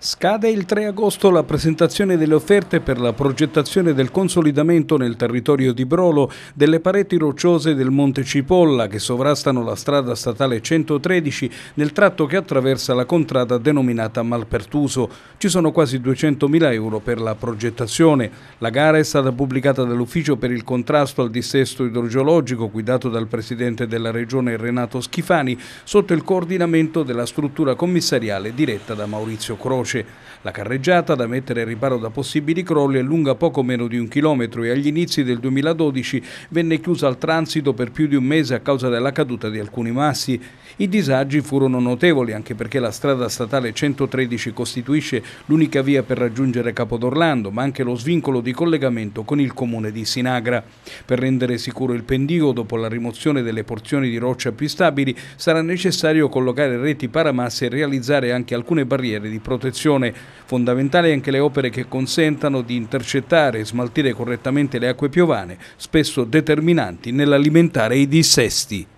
Scade il 3 agosto la presentazione delle offerte per la progettazione del consolidamento nel territorio di Brolo delle pareti rocciose del Monte Cipolla che sovrastano la strada statale 113 nel tratto che attraversa la contrada denominata Malpertuso. Ci sono quasi 200.000 euro per la progettazione. La gara è stata pubblicata dall'Ufficio per il contrasto al dissesto idrogeologico guidato dal Presidente della Regione Renato Schifani sotto il coordinamento della struttura commissariale diretta da Maurizio Croce veloce. La carreggiata, da mettere in riparo da possibili crolli, è lunga poco meno di un chilometro e agli inizi del 2012 venne chiusa al transito per più di un mese a causa della caduta di alcuni massi. I disagi furono notevoli anche perché la strada statale 113 costituisce l'unica via per raggiungere Capodorlando, ma anche lo svincolo di collegamento con il comune di Sinagra. Per rendere sicuro il pendio, dopo la rimozione delle porzioni di roccia più stabili, sarà necessario collocare reti paramasse e realizzare anche alcune barriere di protezione protezione. Fondamentali anche le opere che consentano di intercettare e smaltire correttamente le acque piovane, spesso determinanti nell'alimentare i dissesti.